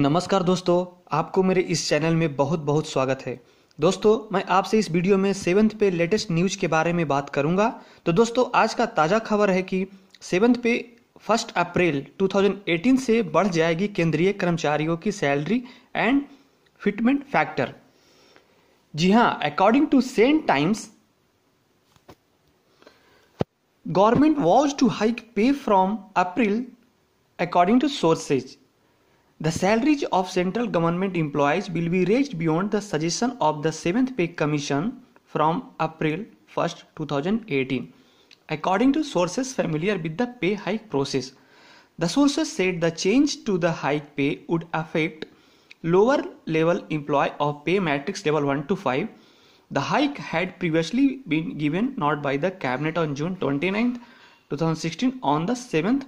नमस्कार दोस्तों आपको मेरे इस चैनल में बहुत बहुत स्वागत है दोस्तों मैं आपसे इस वीडियो में सेवंथ पे लेटेस्ट न्यूज के बारे में बात करूंगा तो दोस्तों आज का ताज़ा खबर है कि सेवंथ पे फर्स्ट अप्रैल 2018 से बढ़ जाएगी केंद्रीय कर्मचारियों की सैलरी एंड फिटमेंट फैक्टर जी हाँ according to sent times government was to hike pay from April according to sources The salaries of central government employees will be raised beyond the suggestion of the 7th Pay Commission from April 1, 2018, according to sources familiar with the pay hike process. The sources said the change to the hike pay would affect lower level employee of pay matrix level 1 to 5. The hike had previously been given not by the cabinet on June 29, 2016 on the 7th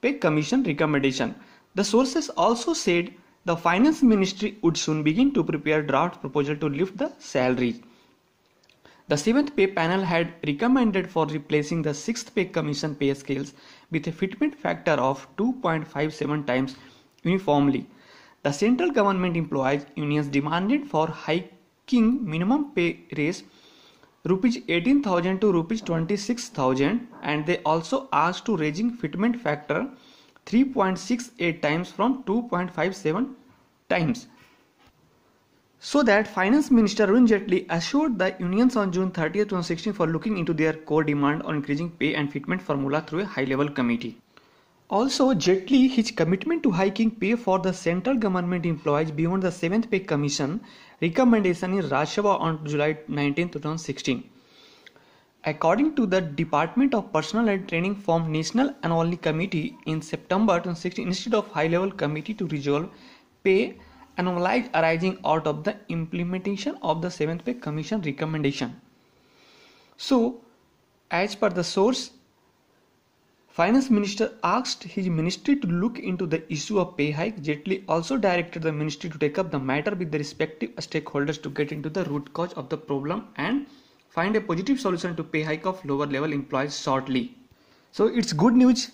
Pay Commission recommendation. The sources also said the finance ministry would soon begin to prepare draft proposal to lift the salaries. The seventh pay panel had recommended for replacing the sixth pay commission pay scales with a fitment factor of 2.57 times uniformly. The central government employees unions demanded for hiking minimum pay raise rupees 18000 to rupees 26000 and they also asked to raising fitment factor 3.68 times from 2.57 times. So that Finance Minister Arun Jetli assured the unions on June 30, 2016 for looking into their core demand on increasing pay and fitment formula through a high-level committee. Also, Jetli, his commitment to hiking pay for the central government employees beyond the 7th Pay Commission recommendation in Rajya on July 19, 2016. According to the Department of Personnel and Training formed National Anomaly Committee in September 2016 instead of High Level Committee to resolve pay anomalies arising out of the implementation of the 7th Pay Commission recommendation. So, as per the source, Finance Minister asked his ministry to look into the issue of pay hike. Jetley also directed the ministry to take up the matter with the respective stakeholders to get into the root cause of the problem and find a positive solution to pay hike of lower level employees shortly. So it's good news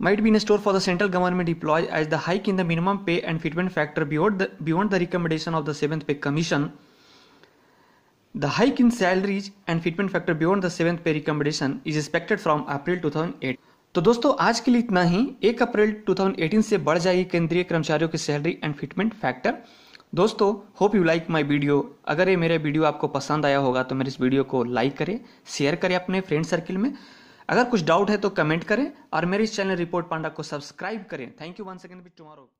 might be in store for the central government employees as the hike in the minimum pay and fitment factor beyond the, beyond the recommendation of the 7th pay commission. The hike in salaries and fitment factor beyond the 7th pay recommendation is expected from April 2008. तो दोस्तों आज के लिए इतना ही 1 अप्रैल 2018 से बढ़ जाएगी केंद्रीय कर्मचारियों की के सैलरी एंड फिटमेंट फैक्टर दोस्तों hope you like my video अगर ये मेरा वीडियो आपको पसंद आया होगा तो मेरे इस वीडियो को लाइक करें शेयर करें अपने फ्रेंड सर्किल में अगर कुछ डाउट है तो कमेंट करें और मेरे इस चैनल रिपोर्ट पांडा को सब्सक्राइब करें thank you one second with tomorrow